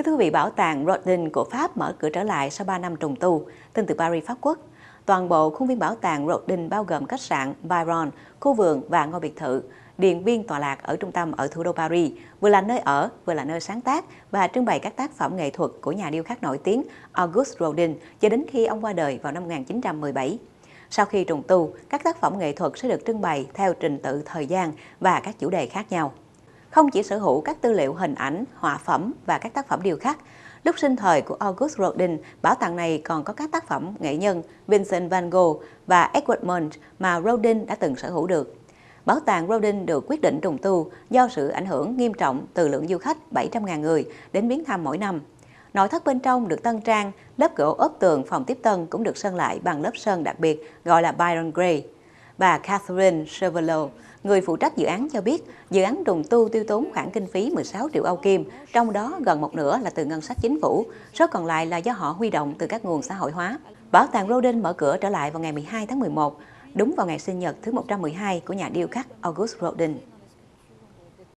Kính thưa vị bảo tàng Rodin của Pháp mở cửa trở lại sau 3 năm trùng tu, tin từ Paris, Pháp Quốc. Toàn bộ khuôn viên bảo tàng Rodin bao gồm khách sạn, Byron, khu vườn và ngôi biệt thự, điện viên tọa lạc ở trung tâm ở thủ đô Paris, vừa là nơi ở, vừa là nơi sáng tác và trưng bày các tác phẩm nghệ thuật của nhà điêu khắc nổi tiếng Auguste Rodin cho đến khi ông qua đời vào năm 1917. Sau khi trùng tu, các tác phẩm nghệ thuật sẽ được trưng bày theo trình tự thời gian và các chủ đề khác nhau không chỉ sở hữu các tư liệu hình ảnh, họa phẩm và các tác phẩm điêu khắc. Lúc sinh thời của August Rodin, bảo tàng này còn có các tác phẩm nghệ nhân Vincent van Gogh và Edward Munch mà Rodin đã từng sở hữu được. Bảo tàng Rodin được quyết định trùng tu do sự ảnh hưởng nghiêm trọng từ lượng du khách 700.000 người đến viếng thăm mỗi năm. Nội thất bên trong được tân trang, lớp gỗ ốp tường phòng tiếp tân cũng được sơn lại bằng lớp sơn đặc biệt gọi là Byron Gray. Bà Catherine Chevalier người phụ trách dự án cho biết dự án trùng tu tiêu tốn khoản kinh phí 16 triệu Âu Kim, trong đó gần một nửa là từ ngân sách chính phủ, số còn lại là do họ huy động từ các nguồn xã hội hóa. Bảo tàng Rodin mở cửa trở lại vào ngày 12 tháng 11, đúng vào ngày sinh nhật thứ 112 của nhà điêu khắc August Rodin.